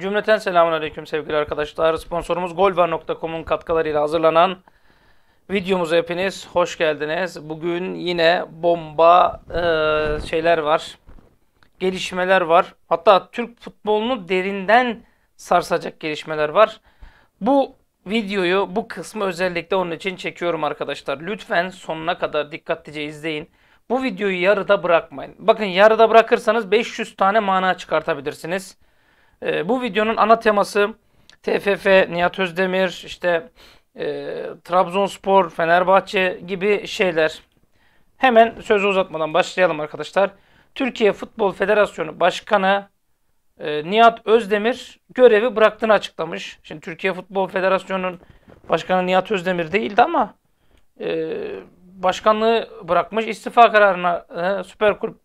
Cümleten selamun aleyküm sevgili arkadaşlar. Sponsorumuz golvar.com'un katkılarıyla hazırlanan videomuza hepiniz hoş geldiniz. Bugün yine bomba e, şeyler var. Gelişmeler var. Hatta Türk futbolunu derinden sarsacak gelişmeler var. Bu videoyu bu kısmı özellikle onun için çekiyorum arkadaşlar. Lütfen sonuna kadar dikkatlice izleyin. Bu videoyu yarıda bırakmayın. Bakın yarıda bırakırsanız 500 tane mana çıkartabilirsiniz. E, bu videonun ana teması TFF, Nihat Özdemir, işte e, Trabzonspor, Fenerbahçe gibi şeyler. Hemen sözü uzatmadan başlayalım arkadaşlar. Türkiye Futbol Federasyonu Başkanı e, Nihat Özdemir görevi bıraktığını açıklamış. Şimdi Türkiye Futbol Federasyonu'nun başkanı Nihat Özdemir değildi ama e, başkanlığı bırakmış. İstifa kararını e, Süper Kulüp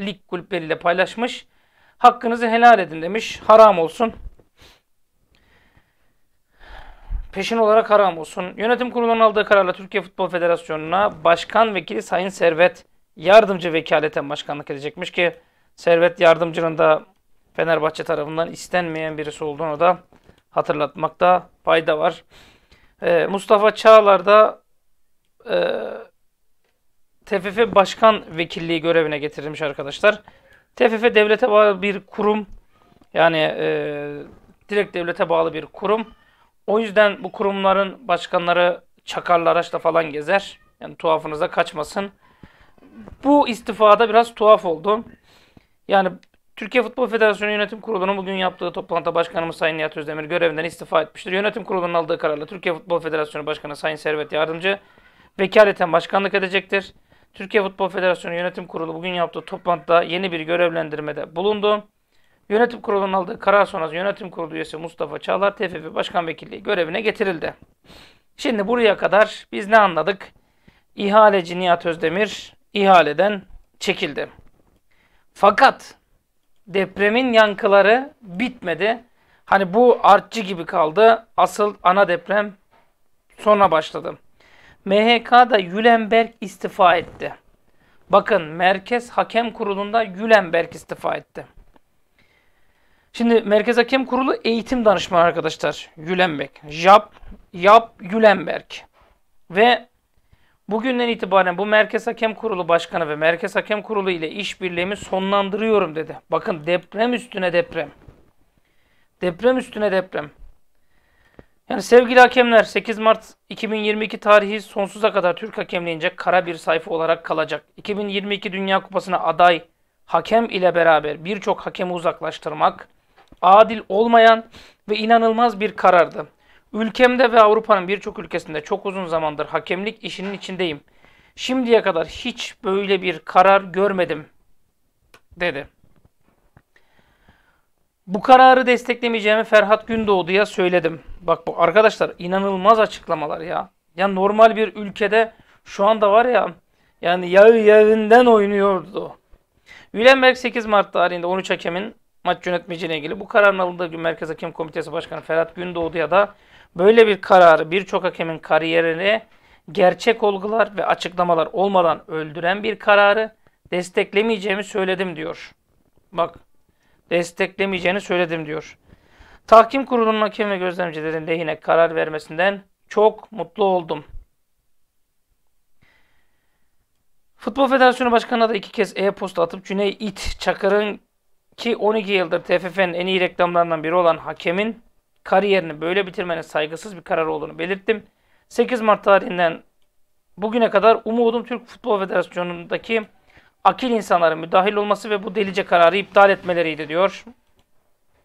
Lig kulüpleriyle paylaşmış. Hakkınızı helal edin demiş. Haram olsun. Peşin olarak haram olsun. Yönetim kurulunun aldığı kararla Türkiye Futbol Federasyonu'na başkan vekili Sayın Servet yardımcı vekaleten başkanlık edecekmiş ki Servet yardımcının da Fenerbahçe tarafından istenmeyen birisi olduğunu da hatırlatmakta fayda var. Ee, Mustafa Çağlar da e, TFF Başkan Vekilliği görevine getirilmiş arkadaşlar. TFF devlete bağlı bir kurum. Yani e, direkt devlete bağlı bir kurum. O yüzden bu kurumların başkanları çakarlı araçla falan gezer. Yani tuhafınıza kaçmasın. Bu istifada biraz tuhaf oldu. Yani Türkiye Futbol Federasyonu Yönetim Kurulu'nun bugün yaptığı toplantıda Başkanımız Sayın Nihat Özdemir görevinden istifa etmiştir. Yönetim Kurulu'nun aldığı kararla Türkiye Futbol Federasyonu Başkanı Sayın Servet Yardımcı vekaleten başkanlık edecektir. Türkiye Futbol Federasyonu Yönetim Kurulu bugün yaptığı toplantıda yeni bir görevlendirmede bulundu. Yönetim Kurulu'nun aldığı karar sonrası Yönetim Kurulu üyesi Mustafa Çağlar TFF Başkan Vekilliği görevine getirildi. Şimdi buraya kadar biz ne anladık? İhaleci Nihat Özdemir ihaleden çekildi. Fakat depremin yankıları bitmedi. Hani bu artçı gibi kaldı. Asıl ana deprem sonra başladı. MHK'da Yülenberg istifa etti. Bakın Merkez Hakem Kurulu'nda Yülenberg istifa etti. Şimdi Merkez Hakem Kurulu eğitim danışmanı arkadaşlar. Yülenberg. Yap, Yap Yülenberg. Ve bugünden itibaren bu Merkez Hakem Kurulu Başkanı ve Merkez Hakem Kurulu ile işbirliğimi sonlandırıyorum dedi. Bakın deprem üstüne deprem. Deprem üstüne deprem. Sevgili hakemler 8 Mart 2022 tarihi sonsuza kadar Türk hakemleyince kara bir sayfa olarak kalacak. 2022 Dünya Kupası'na aday hakem ile beraber birçok hakemi uzaklaştırmak adil olmayan ve inanılmaz bir karardı. Ülkemde ve Avrupa'nın birçok ülkesinde çok uzun zamandır hakemlik işinin içindeyim. Şimdiye kadar hiç böyle bir karar görmedim dedi. Bu kararı desteklemeyeceğimi Ferhat Gündoğdu'ya söyledim. Bak bu arkadaşlar inanılmaz açıklamalar ya. Ya normal bir ülkede şu anda var ya yani yağı yerinden oynuyordu. Ülenberg 8 Mart tarihinde 13 hakemin maç yönetmeciyle ilgili bu kararın alındığı gün Merkez Hakem Komitesi Başkanı Ferhat Gündoğdu'ya da böyle bir kararı birçok hakemin kariyerine gerçek olgular ve açıklamalar olmadan öldüren bir kararı desteklemeyeceğimi söyledim diyor. Bak desteklemeyeceğini söyledim diyor. Tahkim kurulunun hakem ve gözlemcilerin lehine karar vermesinden çok mutlu oldum. Futbol Federasyonu Başkanı'na da iki kez e-posta atıp Cüney İt Çakır'ın ki 12 yıldır TFF'nin en iyi reklamlarından biri olan hakemin kariyerini böyle bitirmenin saygısız bir karar olduğunu belirttim. 8 Mart tarihinden bugüne kadar umudum Türk Futbol Federasyonu'ndaki akil insanların müdahil olması ve bu delice kararı iptal etmeleriydi diyor.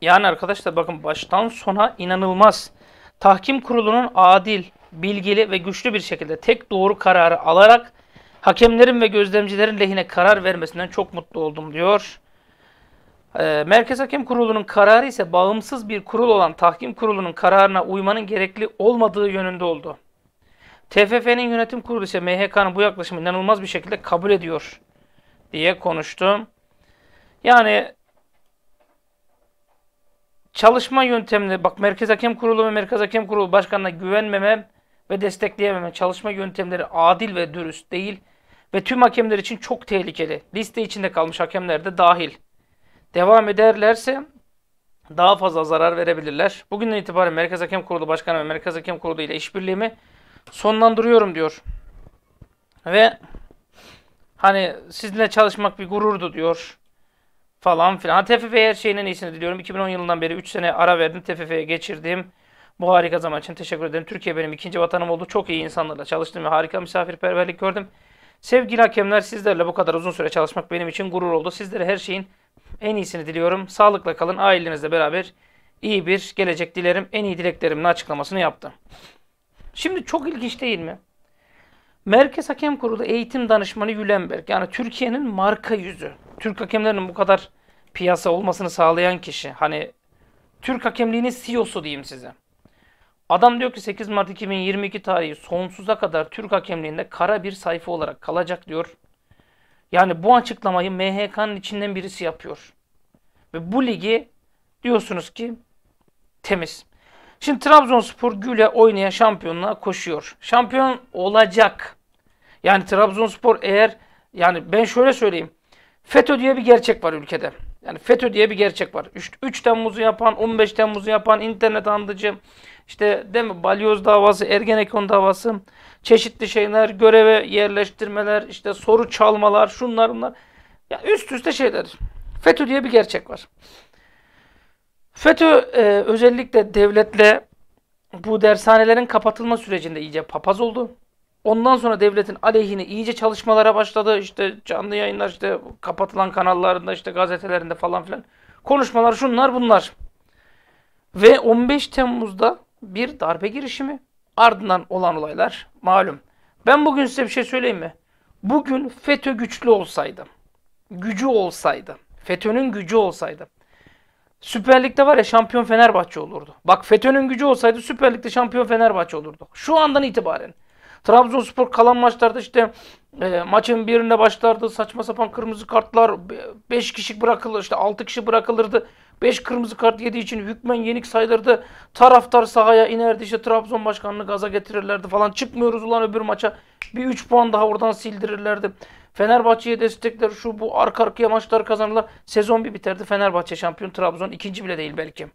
Yani arkadaşlar bakın baştan sona inanılmaz. Tahkim kurulunun adil, bilgili ve güçlü bir şekilde tek doğru kararı alarak hakemlerin ve gözlemcilerin lehine karar vermesinden çok mutlu oldum diyor. Ee, Merkez Hakem Kurulu'nun kararı ise bağımsız bir kurul olan Tahkim Kurulu'nun kararına uymanın gerekli olmadığı yönünde oldu. TFF'nin yönetim kurulu ise MHK'nın bu yaklaşımı inanılmaz bir şekilde kabul ediyor diye konuştum. Yani çalışma yöntemini, bak Merkez Hakem Kurulu ve Merkez Hakem Kurulu Başkanı'na güvenmemem ve destekleyememem, çalışma yöntemleri adil ve dürüst değil ve tüm hakemler için çok tehlikeli. Liste içinde kalmış hakemler de dahil. Devam ederlerse daha fazla zarar verebilirler. Bugünden itibaren Merkez Hakem Kurulu Başkanı ve Merkez Hakem Kurulu ile işbirliğimi sonlandırıyorum diyor. Ve Hani sizinle çalışmak bir gururdu diyor. Falan filan. TFF'ye her şeyin en iyisini diliyorum. 2010 yılından beri 3 sene ara verdim. TFF'ye geçirdim. Bu harika zaman için teşekkür ederim. Türkiye benim ikinci vatanım oldu. Çok iyi insanlarla çalıştım ve harika misafirperverlik gördüm. Sevgili hakemler sizlerle bu kadar uzun süre çalışmak benim için gurur oldu. Sizlere her şeyin en iyisini diliyorum. Sağlıkla kalın. Ailenizle beraber iyi bir gelecek dilerim. En iyi dileklerimin açıklamasını yaptım. Şimdi çok ilginç değil mi? Merkez Hakem Kurulu eğitim danışmanı Yülenberg yani Türkiye'nin marka yüzü. Türk hakemlerinin bu kadar piyasa olmasını sağlayan kişi. Hani Türk hakemliğinin CEO'su diyeyim size. Adam diyor ki 8 Mart 2022 tarihi sonsuza kadar Türk hakemliğinde kara bir sayfa olarak kalacak diyor. Yani bu açıklamayı MHK'nın içinden birisi yapıyor. Ve bu ligi diyorsunuz ki temiz. Şimdi Trabzonspor güle oynaya şampiyonluğa koşuyor. Şampiyon olacak. Yani Trabzonspor eğer yani ben şöyle söyleyeyim. FETÖ diye bir gerçek var ülkede. Yani FETÖ diye bir gerçek var. 3, 3 Temmuz'u yapan, 15 Temmuz'u yapan, internet andıcı, işte değil mi balyoz davası, Ergenekon davası, çeşitli şeyler, göreve yerleştirmeler, işte soru çalmalar, şunlar bunlar. Ya üst üste şeyler. FETÖ diye bir gerçek var. FETÖ e, özellikle devletle bu dershanelerin kapatılma sürecinde iyice papaz oldu. Ondan sonra devletin aleyhine iyice çalışmalara başladı. İşte canlı yayınlar, işte kapatılan kanallarında, işte gazetelerinde falan filan. Konuşmalar şunlar bunlar. Ve 15 Temmuz'da bir darbe girişimi. Ardından olan olaylar malum. Ben bugün size bir şey söyleyeyim mi? Bugün FETÖ güçlü olsaydı, gücü olsaydı, FETÖ'nün gücü olsaydı, Süper Lig'de var ya şampiyon Fenerbahçe olurdu. Bak FETÖ'nün gücü olsaydı Süper Lig'de şampiyon Fenerbahçe olurdu. Şu andan itibaren. Trabzonspor kalan maçlarda işte e, maçın birine başlardı. Saçma sapan kırmızı kartlar 5 kişi bırakılır işte 6 kişi bırakılırdı. 5 kırmızı kart yediği için hükmen yenik sayılırdı. Taraftar sahaya inerdi işte Trabzon başkanını gaza getirirlerdi falan. Çıkmıyoruz ulan öbür maça. Bir 3 puan daha oradan sildirirlerdi. Fenerbahçe'ye destekler şu bu arka arkaya maçlar kazanırlar. Sezon bir biterdi. Fenerbahçe şampiyon Trabzon ikinci bile değil belki.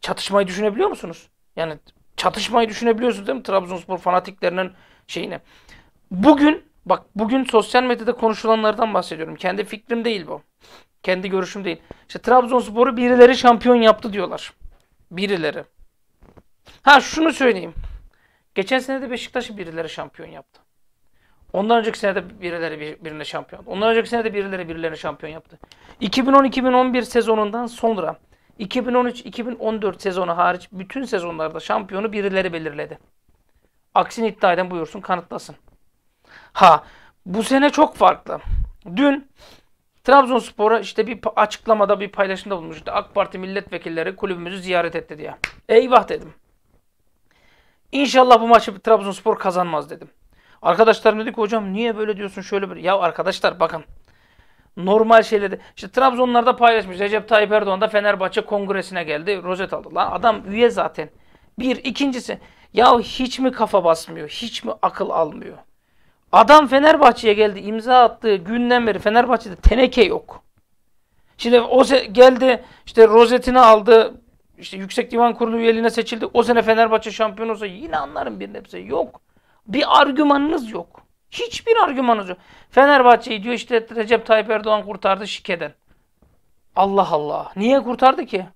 Çatışmayı düşünebiliyor musunuz? Yani çatışmayı düşünebiliyorsunuz değil mi? Trabzonspor fanatiklerinin şeyini. Bugün bak bugün sosyal medyada konuşulanlardan bahsediyorum. Kendi fikrim değil bu. Kendi görüşüm değil. İşte Trabzonspor'u birileri şampiyon yaptı diyorlar. Birileri. Ha şunu söyleyeyim. Geçen sene de Beşiktaş'ı birileri şampiyon yaptı. Ondan önceki sene de birileri birine şampiyon. Ondan önceki sene de birileri birilerine şampiyon yaptı. 2010-2011 sezonundan sonra 2013-2014 sezonu hariç bütün sezonlarda şampiyonu birileri belirledi. Aksini iddia eden buyursun kanıtlasın. Ha bu sene çok farklı. Dün Trabzonspor'a işte bir açıklamada bir paylaşımda bulmuştu. AK Parti milletvekilleri kulübümüzü ziyaret etti diye. Eyvah dedim. İnşallah bu maçı Trabzonspor kazanmaz dedim. Arkadaşlarım dedi ki hocam niye böyle diyorsun şöyle bir. Ya arkadaşlar bakın normal şeyleri. İşte Trabzonlarda paylaşmış. Recep Tayyip Erdoğan da Fenerbahçe kongresine geldi. Rozet aldı. Lan adam üye zaten. Bir. ikincisi ya hiç mi kafa basmıyor? Hiç mi akıl almıyor? Adam Fenerbahçe'ye geldi. imza attı. Günden beri Fenerbahçe'de teneke yok. Şimdi o geldi işte rozetini aldı. İşte Yüksek Divan Kurulu üyeliğine seçildi. O sene Fenerbahçe şampiyon olsa yine anlarım bir nebze. Yok. Bir argümanınız yok. Hiçbir argümanınız yok. Fenerbahçe'yi diyor işte Recep Tayyip Erdoğan kurtardı şikeden. Allah Allah. Niye kurtardı ki?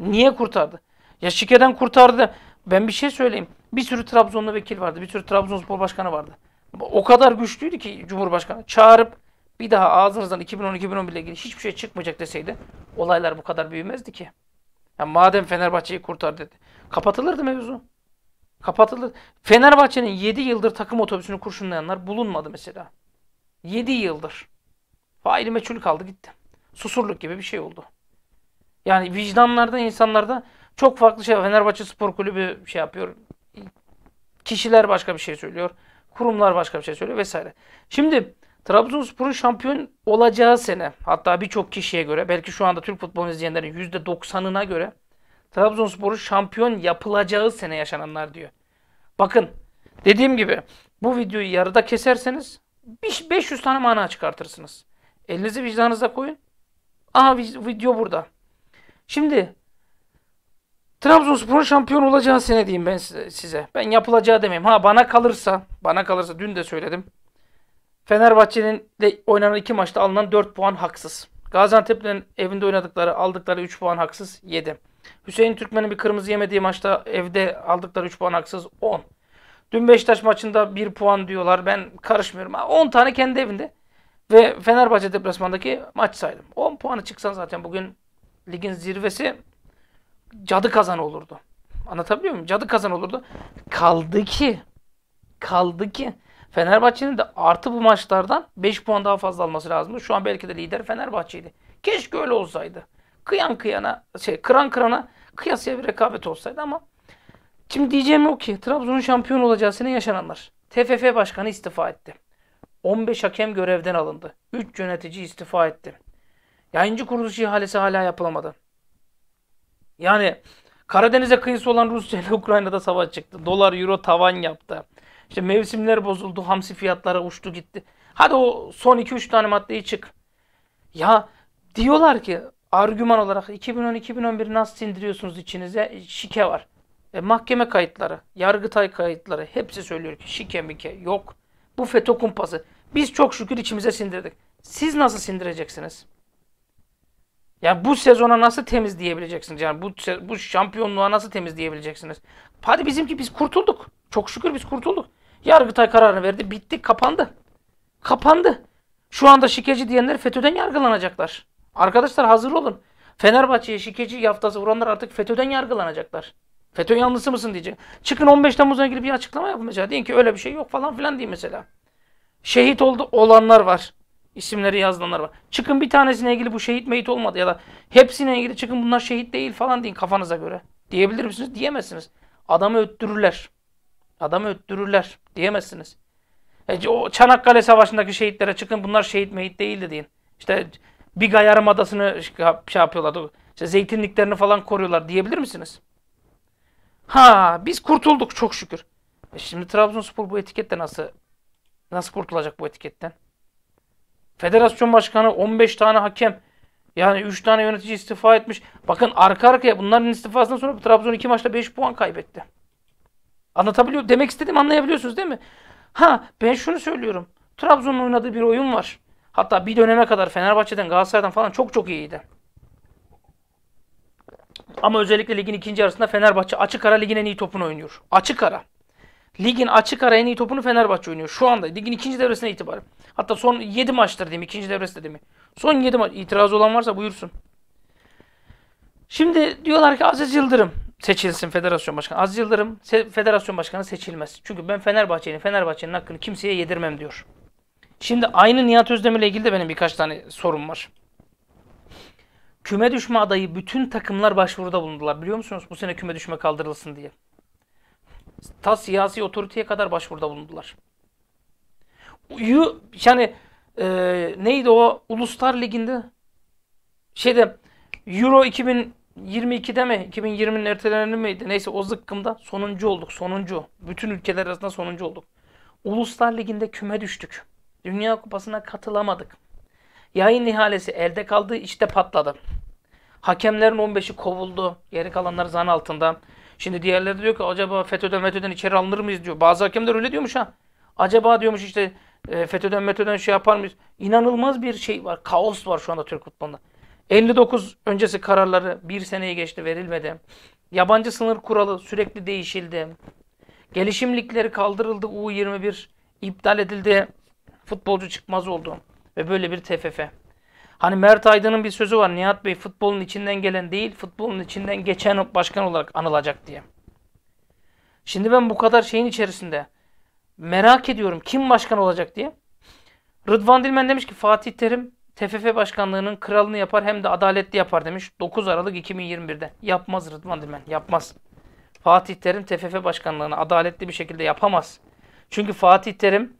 Niye kurtardı? Ya şikeden kurtardı. Ben bir şey söyleyeyim. Bir sürü Trabzonlu vekil vardı. Bir sürü Trabzonspor başkanı vardı. O kadar güçlüydü ki Cumhurbaşkanı. Çağırıp bir daha ağzınızdan 2010-2011 ile ilgili hiçbir şey çıkmayacak deseydi olaylar bu kadar büyümezdi ki. Yani madem Fenerbahçe'yi kurtar dedi. Kapatılırdı mevzu. Kapatıldı. Fenerbahçe'nin 7 yıldır takım otobüsünü kurşunlayanlar bulunmadı mesela. 7 yıldır. Faili meçhul kaldı gitti. Susurluk gibi bir şey oldu. Yani vicdanlarda, insanlarda çok farklı şey Fenerbahçe Spor Kulübü şey yapıyor. Kişiler başka bir şey söylüyor. Kurumlar başka bir şey söylüyor vesaire. Şimdi Trabzonspor'un şampiyon olacağı sene hatta birçok kişiye göre belki şu anda Türk futbolunu izleyenlerin %90'ına göre Trabzonspor'u şampiyon yapılacağı sene yaşananlar diyor. Bakın dediğim gibi bu videoyu yarıda keserseniz 500 tane mana çıkartırsınız. Elinizi vicdanınıza koyun. Aha video burada. Şimdi Trabzonspor'un şampiyon olacağı sene diyeyim ben size. Ben yapılacağı demeyeyim. Ha bana kalırsa, bana kalırsa dün de söyledim. Fenerbahçe'nin de oynanan iki maçta alınan 4 puan haksız. Gaziantep'in evinde oynadıkları, aldıkları 3 puan haksız 7. Hüseyin Türkmen'in bir kırmızı yemediği maçta evde aldıkları 3 puan haksız 10. Dün Beşiktaş maçında 1 puan diyorlar. Ben karışmıyorum. 10 tane kendi evinde ve Fenerbahçe deplasmandaki maç saydım. 10 puanı çıksan zaten bugün ligin zirvesi cadı kazan olurdu. Anlatabiliyor muyum? Cadı kazan olurdu. Kaldı ki kaldı ki Fenerbahçe'nin de artı bu maçlardan 5 puan daha fazla alması lazımdı. Şu an belki de lider Fenerbahçe'ydi. Keşke öyle olsaydı kıyan kıyana, şey kıran kırana kıyasıya bir rekabet olsaydı ama şimdi diyeceğim o ki Trabzon'un şampiyon olacağı sene yaşananlar. TFF başkanı istifa etti. 15 hakem görevden alındı. 3 yönetici istifa etti. Yayıncı kuruluş ihalesi hala yapılamadı. Yani Karadeniz'e kıyısı olan Rusya ile Ukrayna'da savaş çıktı. Dolar, euro tavan yaptı. İşte mevsimler bozuldu. Hamsi fiyatları uçtu gitti. Hadi o son 2-3 tane maddeyi çık. Ya diyorlar ki argüman olarak 2010-2011 nasıl sindiriyorsunuz içinize? Şike var. E, mahkeme kayıtları, yargıtay kayıtları hepsi söylüyor ki şike mike yok. Bu FETÖ kumpası. Biz çok şükür içimize sindirdik. Siz nasıl sindireceksiniz? Yani bu sezona nasıl temizleyebileceksiniz? Yani bu bu şampiyonluğa nasıl temizleyebileceksiniz? Hadi bizimki biz kurtulduk. Çok şükür biz kurtulduk. Yargıtay kararını verdi, bitti, kapandı. Kapandı. Şu anda şikeci diyenler FETÖ'den yargılanacaklar. Arkadaşlar hazır olun. Fenerbahçe'ye şikeci yaftası vuranlar artık FETÖ'den yargılanacaklar. FETÖ yanlısı mısın diyecek. Çıkın 15 Temmuz'a ilgili bir açıklama yapın mesela. Deyin ki öyle bir şey yok falan filan diye mesela. Şehit oldu olanlar var. İsimleri yazılanlar var. Çıkın bir tanesine ilgili bu şehit meyit olmadı ya da hepsine ilgili çıkın bunlar şehit değil falan deyin kafanıza göre. Diyebilir misiniz? Diyemezsiniz. Adamı öttürürler. Adamı öttürürler. Diyemezsiniz. E, o Çanakkale Savaşı'ndaki şehitlere çıkın bunlar şehit meyit değildi deyin. İşte Biga Yarımadası'nı şey yapıyorlardı. İşte zeytinliklerini falan koruyorlar diyebilir misiniz? Ha biz kurtulduk çok şükür. E şimdi Trabzonspor bu etikette nasıl nasıl kurtulacak bu etiketten? Federasyon başkanı 15 tane hakem yani 3 tane yönetici istifa etmiş. Bakın arka arkaya bunların istifasından sonra Trabzon 2 maçta 5 puan kaybetti. Anlatabiliyor Demek istediğimi anlayabiliyorsunuz değil mi? Ha ben şunu söylüyorum. Trabzon'un oynadığı bir oyun var. Hatta bir döneme kadar Fenerbahçe'den, Galatasaray'dan falan çok çok iyiydi. Ama özellikle ligin ikinci arasında Fenerbahçe açık ara ligin en iyi topunu oynuyor. Açık ara. Ligin açık ara en iyi topunu Fenerbahçe oynuyor. Şu anda ligin ikinci devresine itibaren. Hatta son 7 maçtır diyeyim. ikinci devresi de mi? Son 7 maç. İtirazı olan varsa buyursun. Şimdi diyorlar ki Aziz Yıldırım seçilsin federasyon başkanı. Aziz Yıldırım federasyon başkanı seçilmez. Çünkü ben Fenerbahçe'nin Fenerbahçe'nin hakkını kimseye yedirmem diyor. Şimdi aynı Nihat Özdemir ile ilgili de benim birkaç tane sorum var. Küme düşme adayı bütün takımlar başvuruda bulundular biliyor musunuz? Bu sene küme düşme kaldırılsın diye. Ta siyasi otoriteye kadar başvuruda bulundular. Yani e, neydi o Uluslar Ligi'nde şeyde Euro 2022'de mi 2020'nin ertelerini miydi neyse o zıkkımda sonuncu olduk sonuncu. Bütün ülkeler arasında sonuncu olduk. Uluslar Ligi'nde küme düştük. Dünya Kupası'na katılamadık. Yayın ihalesi elde kaldı, işte patladı. Hakemlerin 15'i kovuldu. Geri kalanlar zan altında. Şimdi diğerleri diyor ki acaba FETÖ'den FETÖ'den içeri alınır mıyız diyor. Bazı hakemler öyle diyormuş ha. Acaba diyormuş işte e, FETÖ'den FETÖ'den şey yapar mıyız? İnanılmaz bir şey var. Kaos var şu anda Türk futbolunda. 59 öncesi kararları bir seneye geçti verilmedi. Yabancı sınır kuralı sürekli değişildi. Gelişimlikleri kaldırıldı. U21 iptal edildi futbolcu çıkmaz olduğum ve böyle bir TFF. Hani Mert Aydın'ın bir sözü var. Nihat Bey futbolun içinden gelen değil, futbolun içinden geçen başkan olarak anılacak diye. Şimdi ben bu kadar şeyin içerisinde merak ediyorum kim başkan olacak diye. Rıdvan Dilmen demiş ki Fatih Terim TFF başkanlığının kralını yapar hem de adaletli yapar demiş. 9 Aralık 2021'de. Yapmaz Rıdvan Dilmen yapmaz. Fatih Terim TFF başkanlığını adaletli bir şekilde yapamaz. Çünkü Fatih Terim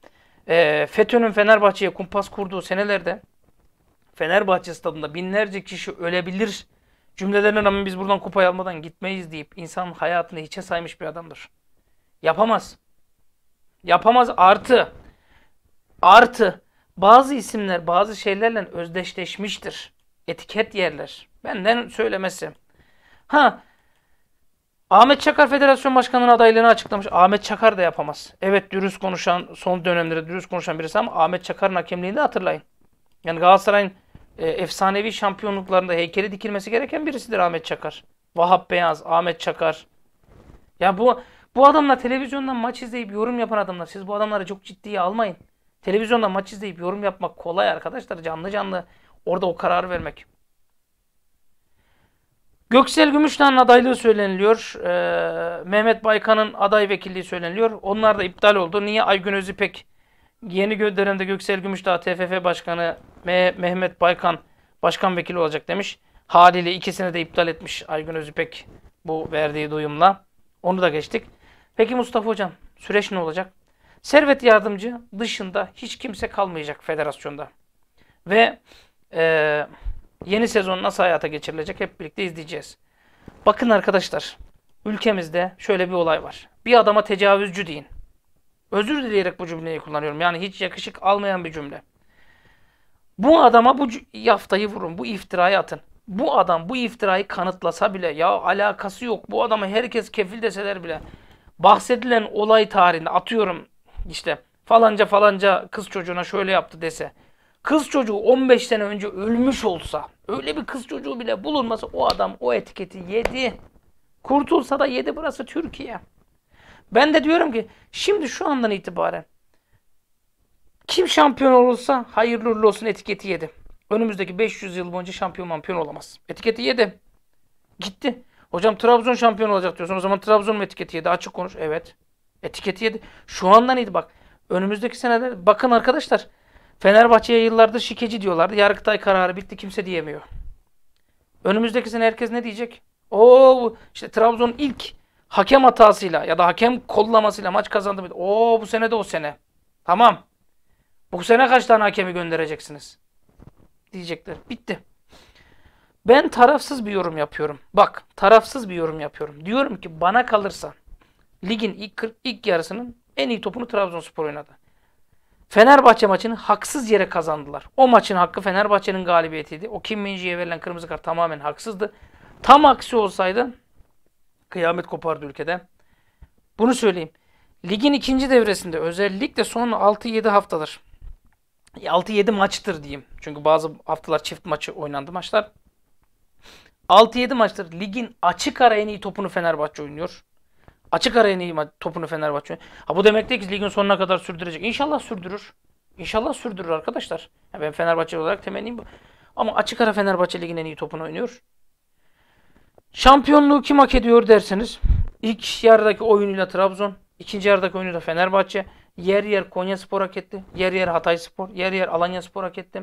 e, FETÖ'nün Fenerbahçe'ye kumpas kurduğu senelerde Fenerbahçe stadında binlerce kişi ölebilir cümlelerine rağmen biz buradan kupayı almadan gitmeyiz deyip insan hayatını hiçe saymış bir adamdır. Yapamaz. Yapamaz artı. Artı bazı isimler bazı şeylerle özdeşleşmiştir. Etiket yerler. Benden söylemesi. Ha Ahmet Çakar Federasyon Başkanı'nın adaylığını açıklamış. Ahmet Çakar da yapamaz. Evet dürüst konuşan, son dönemlerde dürüst konuşan birisi ama Ahmet Çakar'ın hakemliğini de hatırlayın. Yani Galatasaray'ın e, efsanevi şampiyonluklarında heykeli dikilmesi gereken birisidir Ahmet Çakar. Vahap Beyaz, Ahmet Çakar. Ya bu bu adamla televizyondan maç izleyip yorum yapan adamlar siz bu adamları çok ciddiye almayın. Televizyonda maç izleyip yorum yapmak kolay arkadaşlar canlı canlı orada o kararı vermek. Göksel Gümüş'ten adaylığı söyleniliyor. Ee, Mehmet Baykan'ın aday vekilliği söyleniliyor. Onlar da iptal oldu. Niye Aygün Özüpek yeni dönemde Göksel Gümüşdağ TFF Başkanı M Mehmet Baykan başkan vekili olacak demiş. Haliyle ikisini de iptal etmiş Aygün Özüpek bu verdiği duyumla. Onu da geçtik. Peki Mustafa Hocam süreç ne olacak? Servet yardımcı dışında hiç kimse kalmayacak federasyonda. Ve eee Yeni sezon nasıl hayata geçirilecek hep birlikte izleyeceğiz. Bakın arkadaşlar, ülkemizde şöyle bir olay var. Bir adama tecavüzcü deyin. Özür dileyerek bu cümleyi kullanıyorum. Yani hiç yakışık almayan bir cümle. Bu adama bu yaftayı vurun, bu iftirayı atın. Bu adam bu iftirayı kanıtlasa bile ya alakası yok. Bu adama herkes kefil deseler bile bahsedilen olay tarihinde atıyorum işte falanca falanca kız çocuğuna şöyle yaptı dese kız çocuğu 15 sene önce ölmüş olsa, öyle bir kız çocuğu bile bulunmasa o adam o etiketi yedi. Kurtulsa da yedi burası Türkiye. Ben de diyorum ki şimdi şu andan itibaren kim şampiyon olursa hayırlı uğurlu olsun etiketi yedi. Önümüzdeki 500 yıl boyunca şampiyon şampiyon olamaz. Etiketi yedi. Gitti. Hocam Trabzon şampiyon olacak diyorsun. O zaman Trabzon mu etiketi yedi? Açık konuş. Evet. Etiketi yedi. Şu andan iyiydi bak. Önümüzdeki senelerde bakın arkadaşlar. Fenerbahçe'ye yıllardır şikeci diyorlardı. Yargıtay kararı bitti kimse diyemiyor. Önümüzdeki sene herkes ne diyecek? Oo işte Trabzon ilk hakem hatasıyla ya da hakem kollamasıyla maç kazandı. Oo bu sene de o sene. Tamam. Bu sene kaç tane hakemi göndereceksiniz? Diyecekler. Bitti. Ben tarafsız bir yorum yapıyorum. Bak tarafsız bir yorum yapıyorum. Diyorum ki bana kalırsa ligin ilk, 40, ilk yarısının en iyi topunu Trabzonspor oynadı. Fenerbahçe maçını haksız yere kazandılar. O maçın hakkı Fenerbahçe'nin galibiyetiydi. O Kim Minji'ye verilen kırmızı kart tamamen haksızdı. Tam aksi olsaydı kıyamet kopardı ülkede. Bunu söyleyeyim. Ligin ikinci devresinde özellikle son 6-7 haftadır 6-7 maçtır diyeyim. Çünkü bazı haftalar çift maçı oynandı maçlar. 6-7 maçtır ligin açık ara en iyi topunu Fenerbahçe oynuyor. Açık ara en iyi topunu Fenerbahçe. Ha bu demek değil ki ligin sonuna kadar sürdürecek. İnşallah sürdürür. İnşallah sürdürür arkadaşlar. Ya ben Fenerbahçe olarak temennim bu. Ama açık ara Fenerbahçe ligin en iyi topunu oynuyor. Şampiyonluğu kim hak ediyor derseniz ilk yarıdaki oyunuyla Trabzon, ikinci yarıdaki oyunuyla Fenerbahçe, yer yer Konya Spor hak etti, yer yer Hatay Spor, yer yer Alanya Spor hak etti.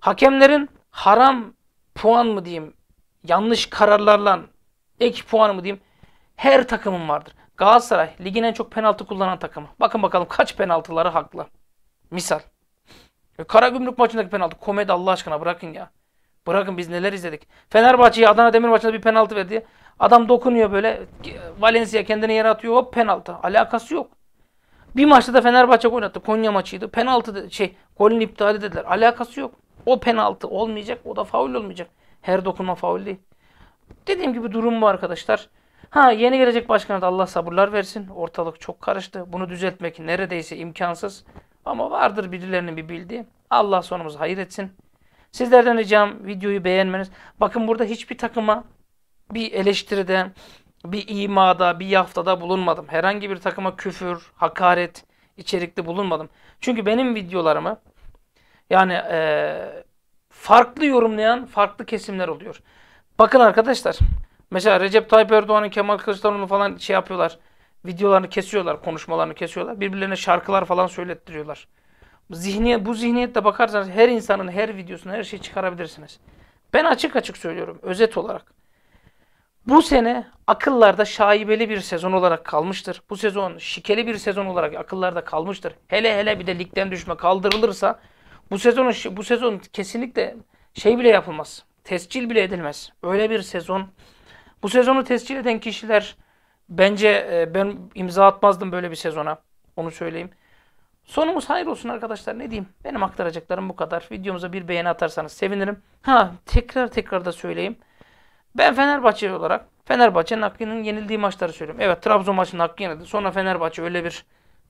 Hakemlerin haram puan mı diyeyim, yanlış kararlarla ek puan mı diyeyim her takımın vardır. Galatasaray ligin en çok penaltı kullanan takımı. Bakın bakalım kaç penaltıları haklı. Misal. E, Karagümrük maçındaki penaltı. Komedi Allah aşkına bırakın ya. Bırakın biz neler izledik. Fenerbahçe'ye Adana Demir maçında bir penaltı verdi. Adam dokunuyor böyle. Valencia kendini yere atıyor. Hop penaltı. Alakası yok. Bir maçta da Fenerbahçe gol Konya maçıydı. Penaltı şey golün iptali dediler. Alakası yok. O penaltı olmayacak. O da faul olmayacak. Her dokunma faul değil. Dediğim gibi durum bu arkadaşlar. Ha yeni gelecek başkana da Allah sabırlar versin. Ortalık çok karıştı. Bunu düzeltmek neredeyse imkansız. Ama vardır birilerinin bir bildiği. Allah sonumuzu hayır etsin. Sizlerden ricam videoyu beğenmeniz. Bakın burada hiçbir takıma bir eleştiride, bir imada, bir yaftada bulunmadım. Herhangi bir takıma küfür, hakaret içerikli bulunmadım. Çünkü benim videolarımı yani e, farklı yorumlayan farklı kesimler oluyor. Bakın arkadaşlar Mesela Recep Tayyip Erdoğan'ın Kemal Kılıçdaroğlu falan şey yapıyorlar. Videolarını kesiyorlar, konuşmalarını kesiyorlar. Birbirlerine şarkılar falan söylettiriyorlar. Zihniyet, bu zihniyette bakarsanız her insanın her videosunu her şeyi çıkarabilirsiniz. Ben açık açık söylüyorum özet olarak. Bu sene akıllarda şaibeli bir sezon olarak kalmıştır. Bu sezon şikeli bir sezon olarak akıllarda kalmıştır. Hele hele bir de ligden düşme kaldırılırsa bu sezonun bu sezon kesinlikle şey bile yapılmaz. Tescil bile edilmez. Öyle bir sezon bu sezonu tescil eden kişiler bence e, ben imza atmazdım böyle bir sezona. Onu söyleyeyim. Sonumuz hayır olsun arkadaşlar. Ne diyeyim? Benim aktaracaklarım bu kadar. Videomuza bir beğeni atarsanız sevinirim. Ha tekrar tekrar da söyleyeyim. Ben Fenerbahçe olarak Fenerbahçe'nin hakkının yenildiği maçları söylüyorum. Evet Trabzon maçının hakkı yenildi. Sonra Fenerbahçe öyle bir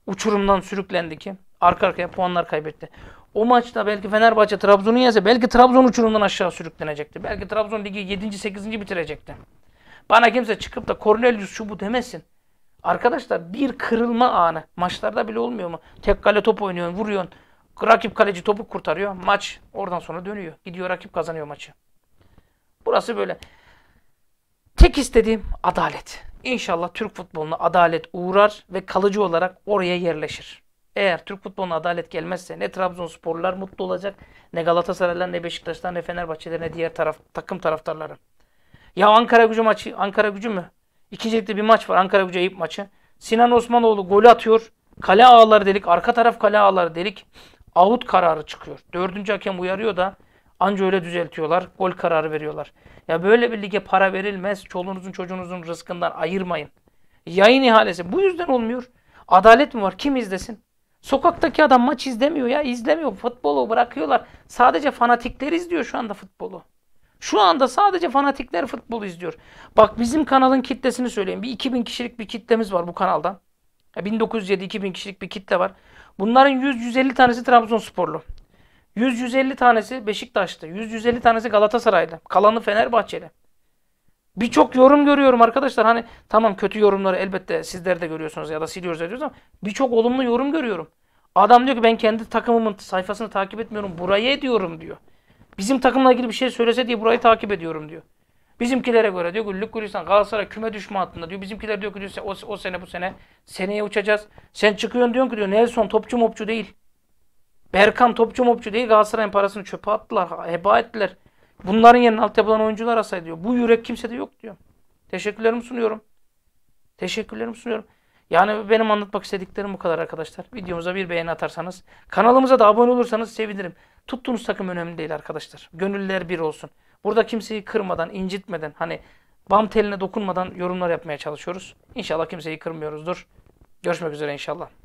uçurumdan sürüklendi ki arka arkaya puanlar kaybetti. O maçta belki Fenerbahçe Trabzon'u yense belki Trabzon uçurumdan aşağı sürüklenecekti. Belki Trabzon ligi 7. 8. bitirecekti. Bana kimse çıkıp da Cornelius şu bu demesin. Arkadaşlar bir kırılma anı. Maçlarda bile olmuyor mu? Tek kale top oynuyorsun, vuruyorsun. Rakip kaleci topu kurtarıyor. Maç oradan sonra dönüyor. Gidiyor rakip kazanıyor maçı. Burası böyle. Tek istediğim adalet. İnşallah Türk futboluna adalet uğrar ve kalıcı olarak oraya yerleşir. Eğer Türk futboluna adalet gelmezse ne Trabzonsporlar mutlu olacak, ne Galatasaraylar, ne Beşiktaşlar, ne Fenerbahçeler, ne diğer taraf, takım taraftarları. Ya Ankara gücü maçı, Ankara gücü mü? İkinci ligde bir maç var. Ankara gücü ayıp maçı. Sinan Osmanoğlu golü atıyor. Kale ağları delik. Arka taraf kale ağları delik. Out kararı çıkıyor. Dördüncü hakem uyarıyor da anca öyle düzeltiyorlar. Gol kararı veriyorlar. Ya böyle bir lige para verilmez. Çoluğunuzun çocuğunuzun rızkından ayırmayın. Yayın ihalesi. Bu yüzden olmuyor. Adalet mi var? Kim izlesin? Sokaktaki adam maç izlemiyor ya. izlemiyor. Futbolu bırakıyorlar. Sadece fanatikler izliyor şu anda futbolu. Şu anda sadece fanatikler futbol izliyor. Bak bizim kanalın kitlesini söyleyeyim. Bir 2000 kişilik bir kitlemiz var bu kanaldan. 1907-2000 kişilik bir kitle var. Bunların 100-150 tanesi Trabzonsporlu. 100-150 tanesi Beşiktaşlı. 100-150 tanesi Galatasaraylı. Kalanı Fenerbahçeli. Birçok yorum görüyorum arkadaşlar. Hani tamam kötü yorumları elbette sizler de görüyorsunuz ya da siliyoruz ediyoruz ama birçok olumlu yorum görüyorum. Adam diyor ki ben kendi takımımın sayfasını takip etmiyorum. Buraya ediyorum diyor. Bizim takımla ilgili bir şey söylese diye burayı takip ediyorum diyor. Bizimkilere göre diyor Güllük Gülistan Galatasaray küme düşme hattında diyor. Bizimkiler diyor ki diyor, o, o sene bu sene seneye uçacağız. Sen çıkıyorsun diyorsun ki diyor Nelson topçu mopçu değil. Berkan topçu mopçu değil Galatasaray'ın parasını çöpe attılar. Heba ettiler. Bunların yerine altyapıdan oyuncular asay diyor. Bu yürek kimsede yok diyor. Teşekkürlerimi sunuyorum. Teşekkürlerimi sunuyorum. Yani benim anlatmak istediklerim bu kadar arkadaşlar. Videomuza bir beğeni atarsanız, kanalımıza da abone olursanız sevinirim. Tuttuğunuz takım önemli değil arkadaşlar. Gönüller bir olsun. Burada kimseyi kırmadan, incitmeden, hani bam teline dokunmadan yorumlar yapmaya çalışıyoruz. İnşallah kimseyi kırmıyoruzdur. Görüşmek üzere inşallah.